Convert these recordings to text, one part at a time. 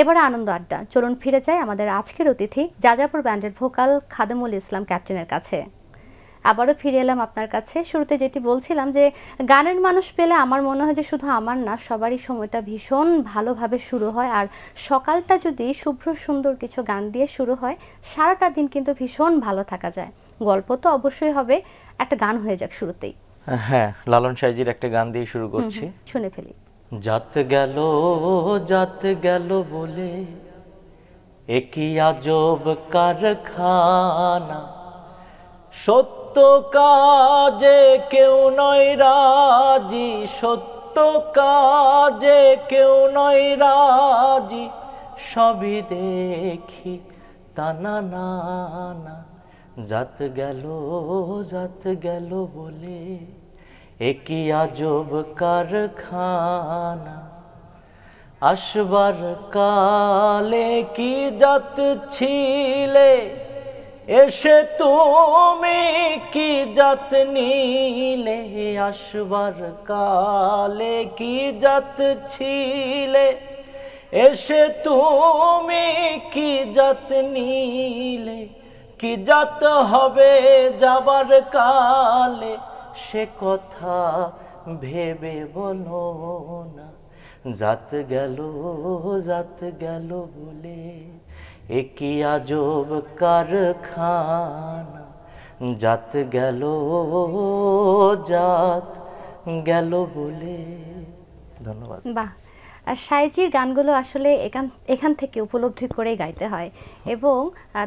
এবার আনন্দ আড্ডা চলুন ফিরে যাই আমাদের আজকের অতিথি যাযাপুর ব্যান্ডের ভোকাল খাদেমুল ইসলাম ক্যাপ্টেনের কাছে আবারও ফিরে এলাম আপনার কাছে শুরুতে যেটি বলছিলাম যে গানের মানুষ পেলে আমার মনে হয় যে শুধু আমার না সবারই সময়টা ভীষণ ভালোভাবে শুরু হয় আর সকালটা যদি শুভ্র সুন্দর কিছু গান দিয়ে শুরু হয় সারাটা দিন কিন্তু ভীষণ ভালো থাকা যায় গল্প তো অবশ্যই হবে একটা গান হয়ে যাক শুরুতেই হ্যাঁ লালন সাইজির একটা গান দিয়ে শুরু করছি শুনে ফেলি যাত গেল যাত গেল বলে একই আজব কারখানা সত্য কাজে কেউ নয় রাজি সত্য কাজে কেউ নয় রাজি সবই দেখি তানা না জাত গেল জাত গেল বলে একই আজব কারখানা আসবার কালে কি জাত ছিলে এসে তুমি কি জাত নিলে আসবার কালে কি জাত ছিলে এসে তুমি কি জাত নিলে কি জাত হবে যাবার কালে সে কথা ভেবে বলো না জাত গেল জাত গেল বলে একই আজব কারখানা জাত গেল জাত গেল বলে ধন্যবাদ বাহ আর সাইজির গানগুলো আসলে এখান এখান থেকে উপলব্ধি করে গাইতে হয় এবং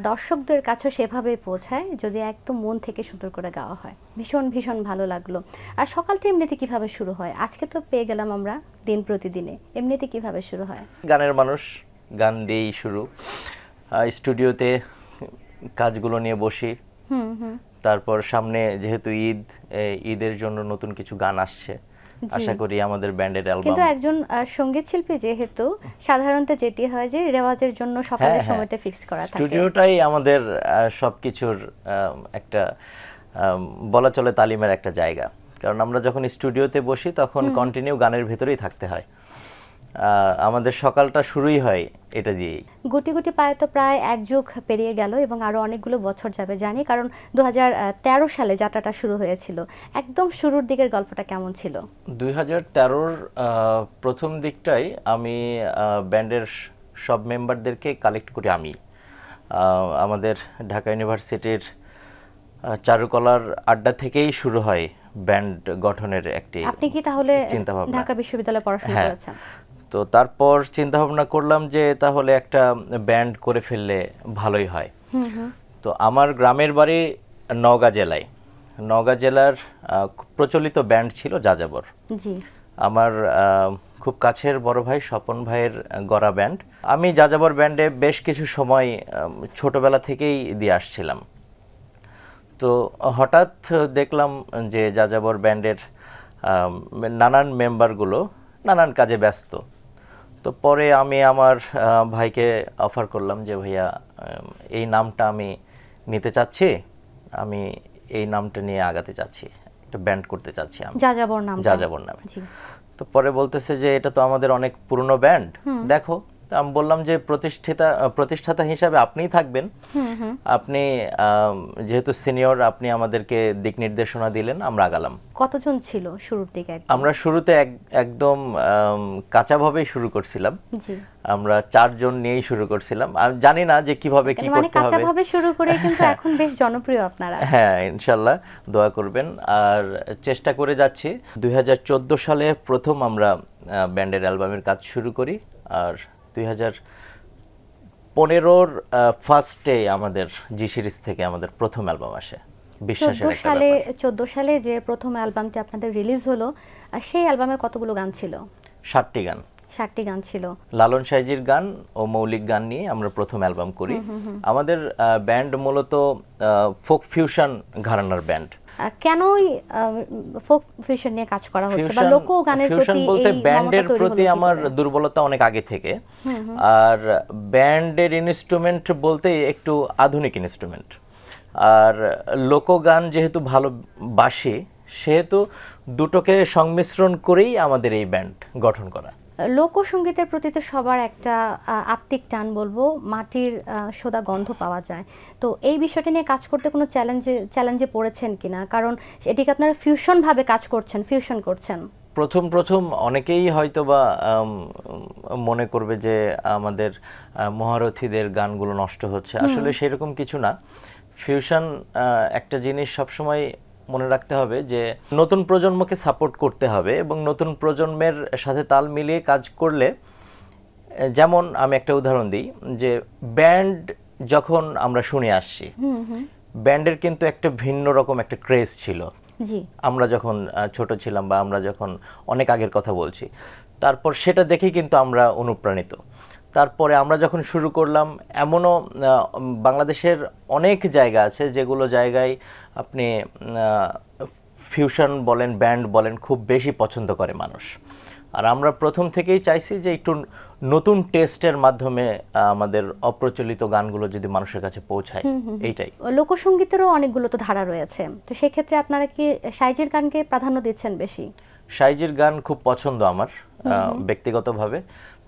দর্শকদের কাছেও সেভাবে পৌঁছায় যদি একদম মন থেকে সুন্দর করে গাওয়া হয় ভীষণ ভীষণ ভালো লাগলো আর সকালটা এমনিতে কিভাবে শুরু হয় আজকে তো পেয়ে গেলাম আমরা দিন প্রতিদিনে এমনিতে কিভাবে শুরু হয় গানের মানুষ গান দিয়েই শুরু স্টুডিওতে কাজগুলো নিয়ে বসি তারপর সামনে যেহেতু ঈদ ঈদের জন্য নতুন কিছু গান আসছে আশা করি আমাদের ব্যান্ডের অ্যালবাম কিন্তু একজন সঙ্গীত শিল্পী যেহেতু সাধারণত যেটি হয় যে রেওয়াজের জন্য সকালের হ্যাঁ, হ্যাঁ। সময়টা ফিক্সড করা থাকে স্টুডিওটাই আমাদের সবকিছুর একটা বলা চলে তালিমের একটা জায়গা কারণ আমরা যখন স্টুডিওতে বসি তখন কন্টিনিউ গানের ভেতরেই থাকতে হয় আমাদের সকালটা শুরুই হয় এটা দিয়েই গুটি গুটি পায়ে তো প্রায় এক যুগ পেরিয়ে গেল এবং আরো অনেকগুলো বছর যাবে জানি কারণ দু সালে যাত্রাটা শুরু হয়েছিল একদম শুরুর দিকের গল্পটা কেমন ছিল দুই হাজার প্রথম দিকটাই আমি ব্যান্ডের সব মেম্বারদেরকে কালেক্ট করি আমি আমাদের ঢাকা ইউনিভার্সিটির চারুকলার আড্ডা থেকেই শুরু হয় ব্যান্ড গঠনের একটি আপনি কি তাহলে ঢাকা বিশ্ববিদ্যালয়ে পড়াশোনা হ্যাঁ। করেছেন তো তারপর চিন্তা ভাবনা করলাম যে তাহলে একটা ব্যান্ড করে ফেললে ভালোই হয় তো আমার গ্রামের বাড়ি নওগাঁ জেলায় নওগাঁ জেলার প্রচলিত ব্যান্ড ছিল যাযাবর আমার খুব কাছের বড় ভাই স্বপন ভাইয়ের গড়া ব্যান্ড আমি যাযাবর ব্যান্ডে বেশ কিছু সময় ছোটবেলা থেকেই দিয়ে আসছিলাম তো হঠাৎ দেখলাম যে যাযাবর ব্যান্ডের নানান মেম্বারগুলো নানান কাজে ব্যস্ত তো পরে আমি আমার ভাইকে অফার করলাম যে ভাইয়া এই নামটা আমি নিতে চাচ্ছি আমি এই নামটা নিয়ে আগাতে চাচ্ছি একটা ব্যান্ড করতে চাচ্ছি আমি যাযাবর নাম যাযাবর নামে তো পরে বলতেছে যে এটা তো আমাদের অনেক পুরনো ব্যান্ড দেখো আমি বললাম যে প্রতিষ্ঠিতা প্রতিষ্ঠাতা হিসাবে আপনিই থাকবেন আপনি যেহেতু সিনিয়র আপনি আমাদেরকে দিক নির্দেশনা দিলেন আমরা গেলাম কতজন ছিল শুরুর দিকে আমরা শুরুতে একদম কাঁচাভাবেই শুরু করছিলাম আমরা চারজন নিয়েই শুরু করছিলাম আমি জানি না যে কিভাবে কি মানে করতে হবে কাঁচাভাবে শুরু করে কিন্তু হ্যাঁ। এখন বেশ জনপ্রিয় আপনারা হ্যাঁ ইনশাআল্লাহ দোয়া করবেন আর চেষ্টা করে যাচ্ছি চোদ্দ সালে প্রথম আমরা ব্যান্ডের অ্যালবামের কাজ শুরু করি আর পনেরোর ফার্স্টে আমাদের জি সিরিজ থেকে আমাদের প্রথম অ্যালবাম আসে বিশ্বাসের সালে সালে যে প্রথম অ্যালবামটি আপনাদের রিলিজ হলো সেই অ্যালবামে কতগুলো গান ছিল ষাটটি গান ষাটটি গান ছিল লালন সাইজির গান ও মৌলিক গান নিয়ে আমরা প্রথম অ্যালবাম করি আমাদের ব্যান্ড মূলত ফোক ফিউশন ঘরানার ব্যান্ড কেন ফোক ফিউশন নিয়ে কাজ করা হচ্ছে বা লোক গানের প্রতি বলতে ব্যান্ডের প্রতি আমার দুর্বলতা অনেক আগে থেকে আর ব্যান্ডের ইনস্ট্রুমেন্ট বলতে একটু আধুনিক ইনস্ট্রুমেন্ট আর লোকগান যেহেতু ভালোবাসি সেহেতু দুটোকে সংমিশ্রণ করেই আমাদের এই ব্যান্ড গঠন করা লোকসঙ্গীতের প্রতি তো সবার একটা আত্মিক টান বলবো মাটির সোদা গন্ধ পাওয়া যায় তো এই বিষয়টা নিয়ে কাজ করতে কোনো চ্যালেঞ্জে চ্যালেঞ্জে পড়েছেন কিনা কারণ এটিকে আপনারা ফিউশনভাবে কাজ করছেন ফিউশন করছেন প্রথম প্রথম অনেকেই হয়তো বা মনে করবে যে আমাদের মহারথীদের গানগুলো নষ্ট হচ্ছে আসলে সেরকম কিছু না ফিউশন একটা জিনিস সবসময় মনে রাখতে হবে যে নতুন প্রজন্মকে সাপোর্ট করতে হবে এবং নতুন প্রজন্মের সাথে তাল মিলিয়ে কাজ করলে যেমন আমি একটা উদাহরণ দিই যে ব্যান্ড যখন আমরা শুনে আসছি ব্যান্ডের কিন্তু একটা ভিন্ন রকম একটা ক্রেজ ছিল আমরা যখন ছোট ছিলাম বা আমরা যখন অনেক আগের কথা বলছি তারপর সেটা দেখেই কিন্তু আমরা অনুপ্রাণিত তারপরে আমরা যখন শুরু করলাম এমনও বাংলাদেশের অনেক জায়গা আছে যেগুলো জায়গায় আপনি ফিউশন বলেন ব্যান্ড বলেন খুব বেশি পছন্দ করে মানুষ আর আমরা প্রথম থেকেই চাইছি যে একটু নতুন টেস্টের মাধ্যমে আমাদের অপ্রচলিত গানগুলো যদি মানুষের কাছে পৌঁছায় এইটাই লোকসঙ্গীতেরও অনেকগুলো তো ধারা রয়েছে তো সেক্ষেত্রে আপনারা কি সাইজের গানকে প্রাধান্য দিচ্ছেন বেশি সাইজের গান খুব পছন্দ আমার ব্যক্তিগতভাবে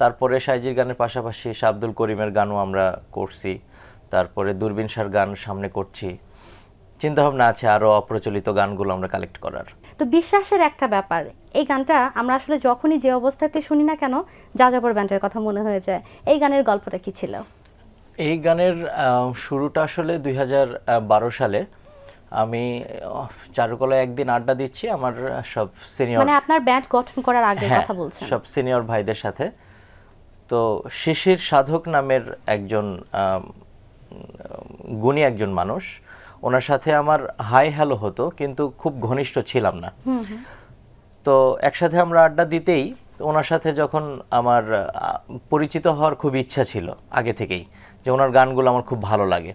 তারপরে সাইজের গানের পাশাপাশি শাব্দুল করিমের গানও আমরা করছি তারপরে সার গান সামনে করছি চিন্তাভাবনা আছে আরও অপ্রচলিত গানগুলো আমরা কালেক্ট করার তো বিশ্বাসের একটা ব্যাপার এই গানটা আমরা আসলে যখনই যে অবস্থাতে শুনি না কেন যাযাবর ব্যান্ডের কথা মনে হয়ে যায় এই গানের গল্পটা কি ছিল এই গানের শুরুটা আসলে দুই সালে আমি চারুকলায় একদিন আড্ডা দিচ্ছি আমার সব সিনিয়র মানে আপনার ব্যান্ড গঠন করার আগে হ্যাঁ, কথা বলছেন সব সিনিয়র ভাইদের সাথে তো শিশির সাধক নামের একজন গুণী একজন মানুষ ওনার সাথে আমার হাই হ্যালো হতো কিন্তু খুব ঘনিষ্ঠ ছিলাম না তো একসাথে আমরা আড্ডা দিতেই ওনার সাথে যখন আমার পরিচিত হওয়ার খুব ইচ্ছা ছিল আগে থেকেই যে ওনার গানগুলো আমার খুব ভালো লাগে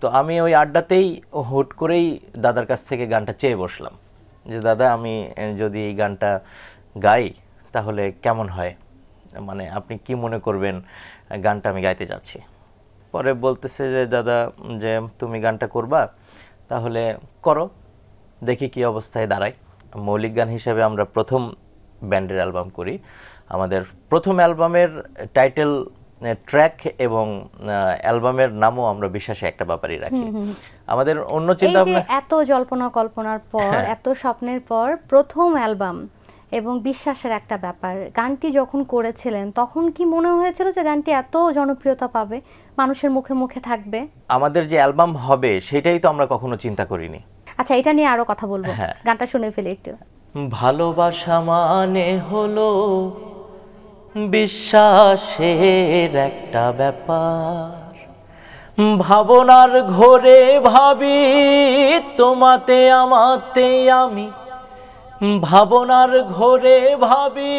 তো আমি ওই আড্ডাতেই হুট করেই দাদার কাছ থেকে গানটা চেয়ে বসলাম যে দাদা আমি যদি এই গানটা গাই তাহলে কেমন হয় মানে আপনি কি মনে করবেন গানটা আমি গাইতে যাচ্ছি পরে বলতেছে যে দাদা যে তুমি গানটা করবা তাহলে করো দেখি কি অবস্থায় দাঁড়ায় মৌলিক গান হিসেবে আমরা প্রথম ব্যান্ডের অ্যালবাম করি আমাদের প্রথম অ্যালবামের টাইটেল ট্র্যাক এবং অ্যালবামের নামও আমরা বিশ্বাসে একটা ব্যাপারই রাখি আমাদের অন্য চিন্তা এত জল্পনা কল্পনার পর হ্যাঁ। এত স্বপ্নের পর প্রথম অ্যালবাম এবং বিশ্বাসের একটা ব্যাপার গানটি যখন করেছিলেন তখন কি মনে হয়েছিল যে গানটি এত জনপ্রিয়তা পাবে মানুষের মুখে মুখে থাকবে আমাদের যে অ্যালবাম হবে সেটাই তো আমরা কখনো চিন্তা করিনি আচ্ছা এটা নিয়ে আরো কথা বলবো হ্যাঁ। গানটা শুনে ফেলে একটু ভালোবাসা মানে হলো বিশ্বাসের একটা ব্যাপার ভাবনার ঘরে ভাবি তোমাতে আমাতে আমি ভাবনার ঘরে ভাবি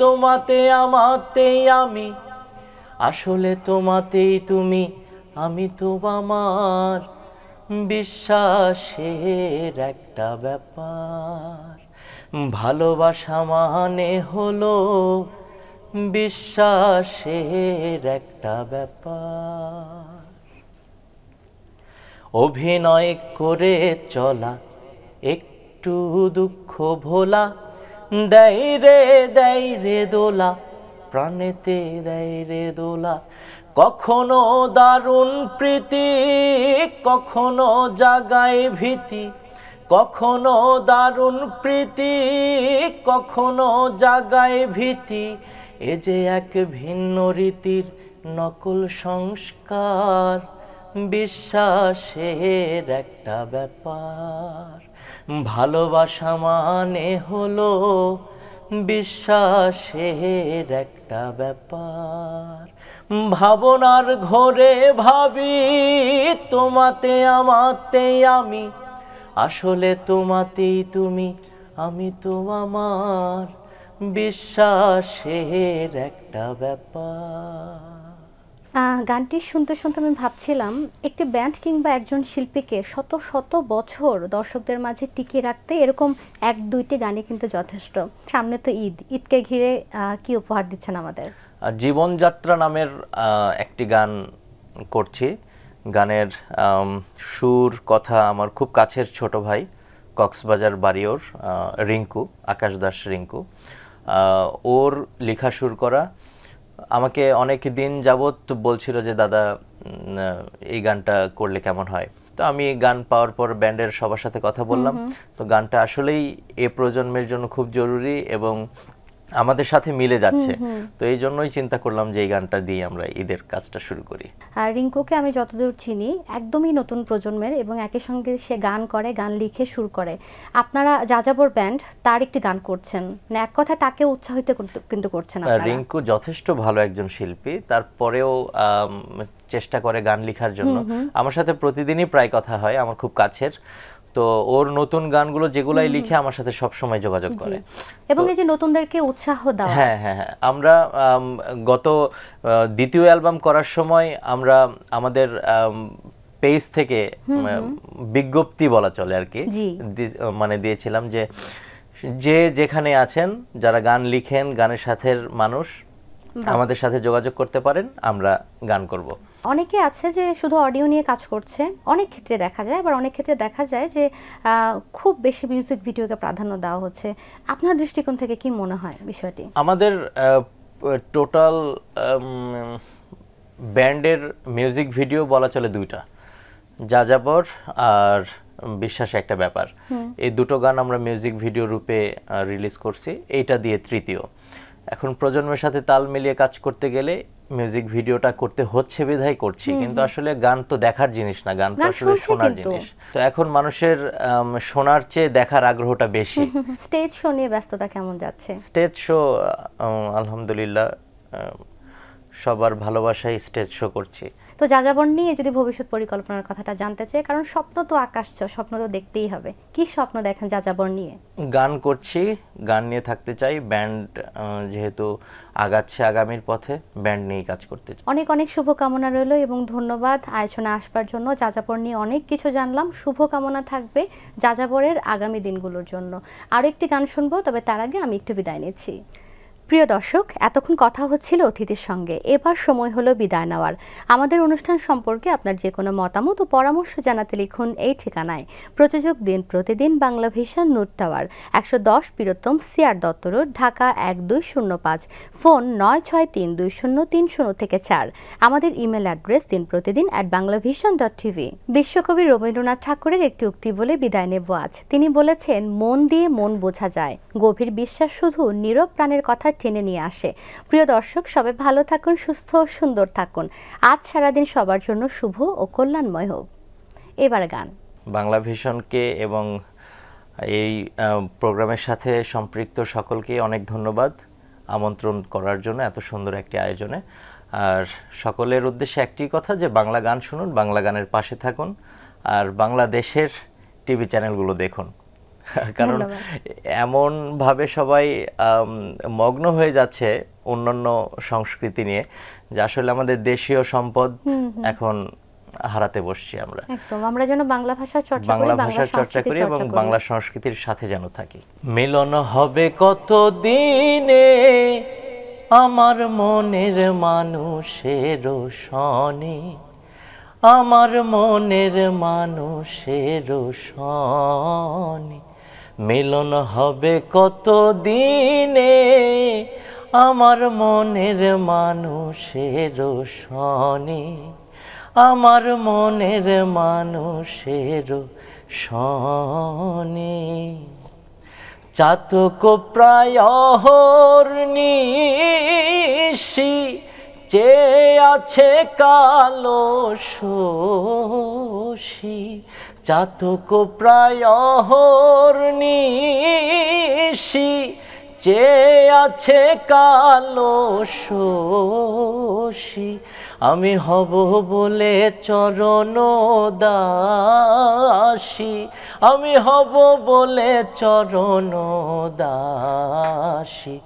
তোমাতে আমাতেই আমি আসলে তোমাতেই তুমি আমি তো আমার বিশ্বাসের একটা ব্যাপার ভালোবাসা মানে হলো বিশ্বাসের একটা ব্যাপার অভিনয় করে চলা এক একটু দুঃখ ভোলা দেয় রে দেয় রে দোলা প্রাণেতে দেয় রে দোলা কখনো দারুণ প্রীতি কখনো জাগায় ভীতি কখনো দারুণ প্রীতি কখনো জাগায় ভীতি এ যে এক ভিন্ন রীতির নকল সংস্কার বিশ্বাসের একটা ব্যাপার ভালোবাসা মানে হলো বিশ্বাসের একটা ব্যাপার ভাবনার ঘরে ভাবি তোমাতে আমাতে আমি আসলে তোমাতেই তুমি আমি তো আমার বিশ্বাসের একটা ব্যাপার গানটি শুনতে শুনতে আমি ভাবছিলাম একটি ব্যান্ড কিংবা একজন শিল্পীকে শত শত বছর দর্শকদের মাঝে টিকিয়ে রাখতে এরকম এক দুইটি গানে কিন্তু যথেষ্ট সামনে তো ঈদ ঈদকে ঘিরে কি উপহার দিচ্ছেন আমাদের জীবনযাত্রা নামের একটি গান করছি গানের সুর কথা আমার খুব কাছের ছোট ভাই কক্সবাজার বাড়িওর রিঙ্কু আকাশ দাস রিঙ্কু ওর লেখা সুর করা আমাকে অনেক দিন যাবত বলছিল যে দাদা এই গানটা করলে কেমন হয় তো আমি গান পাওয়ার পর ব্যান্ডের সবার সাথে কথা বললাম তো গানটা আসলেই এ প্রজন্মের জন্য খুব জরুরি এবং আমাদের সাথে মিলে যাচ্ছে তো এই জন্যই চিন্তা করলাম যে এই গানটা দিয়ে আমরা ঈদের কাজটা শুরু করি রিঙ্কুকে আমি যতদূর চিনি একদমই নতুন প্রজন্মের এবং একই সঙ্গে সে গান করে গান লিখে সুর করে আপনারা যাযাবর ব্যান্ড তার একটি গান করছেন না মানে এক কথা তাকে উৎসাহিত কিন্তু করছেন রিঙ্কু যথেষ্ট ভালো একজন শিল্পী তারপরেও চেষ্টা করে গান লেখার জন্য আমার সাথে প্রতিদিনই প্রায় কথা হয় আমার খুব কাছের তো ওর নতুন গানগুলো যেগুলাই লিখে আমার সাথে সব সময় যোগাযোগ করে এবং এই যে নতুনদেরকে উৎসাহ দাও হ্যাঁ হ্যাঁ হ্যাঁ আমরা গত দ্বিতীয় অ্যালবাম করার সময় আমরা আমাদের পেজ থেকে বিজ্ঞপ্তি বলা চলে আর কি মানে দিয়েছিলাম যে যে যেখানে আছেন যারা গান লিখেন গানের সাথের মানুষ আমাদের সাথে যোগাযোগ করতে পারেন আমরা গান করব অনেকে আছে যে শুধু অডিও নিয়ে কাজ করছে অনেক ক্ষেত্রে দেখা যায় আবার অনেক ক্ষেত্রে দেখা যায় যে খুব বেশি মিউজিক ভিডিওকে প্রাধান্য দেওয়া হচ্ছে আপনার দৃষ্টিকোণ থেকে কি মনে হয় বিষয়টি আমাদের টোটাল ব্যান্ডের মিউজিক ভিডিও বলা চলে দুইটা যা যাবর আর বিশ্বাস একটা ব্যাপার এই দুটো গান আমরা মিউজিক ভিডিও রূপে রিলিজ করছি এইটা দিয়ে তৃতীয় এখন প্রজন্মের সাথে তাল মিলিয়ে কাজ করতে গেলে মিউজিক ভিডিওটা করতে হচ্ছে বিধাই করছি কিন্তু আসলে গান তো দেখার জিনিস না গান তো আসলে শোনার জিনিস তো এখন মানুষের শোনার চেয়ে দেখার আগ্রহটা বেশি স্টেজ শো নিয়ে ব্যস্ততা কেমন যাচ্ছে স্টেজ শো আলহামদুলিল্লাহ সবার ভালোবাসায় স্টেজ শো করছি তো যাযাবর নিয়ে যদি ভবিষ্যৎ পরিকল্পনার কথাটা জানতে চাই কারণ স্বপ্ন তো আকাশ স্বপ্ন তো দেখতেই হবে কি স্বপ্ন দেখেন যাযাবর নিয়ে গান করছি গান নিয়ে থাকতে চাই ব্যান্ড যেহেতু আগাচ্ছে আগামীর পথে ব্যান্ড নিয়ে কাজ করতে চাই অনেক অনেক শুভকামনা রইল এবং ধন্যবাদ আয়োজনে আসবার জন্য যাযাবর নিয়ে অনেক কিছু জানলাম শুভকামনা থাকবে যাযাবরের আগামী দিনগুলোর জন্য আরও একটি গান শুনবো তবে তার আগে আমি একটু বিদায় নিচ্ছি প্রিয় দর্শক এতক্ষণ কথা হচ্ছিল অতিথির সঙ্গে এবার সময় হলো বিদায় নেওয়ার আমাদের অনুষ্ঠান সম্পর্কে আপনার যে কোনো মতামত ও পরামর্শ জানাতে লিখুন এই ঠিকানায় প্রযোজক দিন প্রতিদিন বাংলা ভিশন নোট টাওয়ার একশো দশ বীরত্তম সিআর দত্ত রোড ঢাকা এক দুই শূন্য পাঁচ ফোন নয় ছয় তিন দুই শূন্য তিন শূন্য থেকে চার আমাদের ইমেল অ্যাড্রেস দিন Protidin at Bangla vision dot TV বিশ্বকবি রবীন্দ্রনাথ ঠাকুরের একটি উক্তি বলে বিদায় নেব আজ তিনি বলেছেন মন দিয়ে মন বোঝা যায় গভীর বিশ্বাস শুধু নীরব প্রাণের কথা টেনে নিয়ে আসে প্রিয় দর্শক সবাই ভালো থাকুন সুস্থ ও সুন্দর থাকুন আজ সারাদিন সবার জন্য শুভ ও কল্যাণময় হোক এবার গান বাংলা ভীষণকে এবং এই প্রোগ্রামের সাথে সম্পৃক্ত সকলকে অনেক ধন্যবাদ আমন্ত্রণ করার জন্য এত সুন্দর একটি আয়োজনে আর সকলের উদ্দেশ্যে একটি কথা যে বাংলা গান শুনুন বাংলা গানের পাশে থাকুন আর বাংলাদেশের টিভি চ্যানেলগুলো দেখুন কারণ এমনভাবে সবাই মগ্ন হয়ে যাচ্ছে অন্যান্য সংস্কৃতি নিয়ে যে আসলে আমাদের দেশীয় সম্পদ এখন হারাতে বসছি আমরা একদম আমরা যেন বাংলা ভাষার চর্চা বাংলা ভাষার চর্চা করি এবং বাংলা সংস্কৃতির সাথে যেন থাকি মিলন হবে কত দিনে আমার মনের মানুষের শনি আমার মনের মানুষের শনি মিলন হবে কত দিনে আমার মনের মানুষের সনে আমার মনের মানুষের সনে চাতক প্রায়হর নিশি যে আছে কালো শোষী চাতক প্রায় নিশি চেয়ে আছে কালো শোষী আমি হব বলে চরণ দাসী আমি হব বলে চরণ দাসী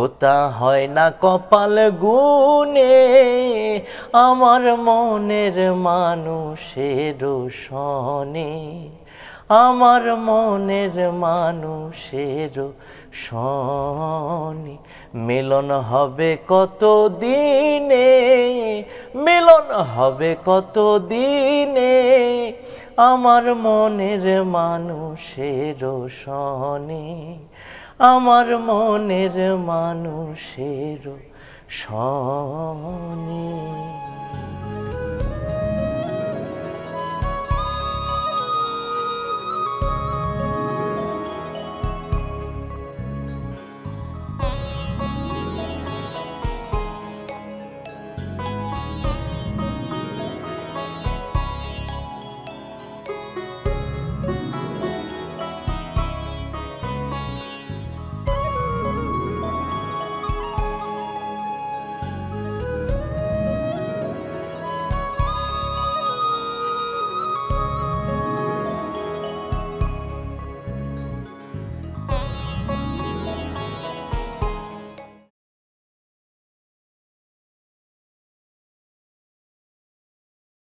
ওতা হয় না কপাল গুনে আমার মনের মানুষের শনি আমার মনের মানুষের শনি মিলন হবে কত দিনে মিলন হবে কত দিনে আমার মনের মানুষের শনি আমার মনের মানুষের শনি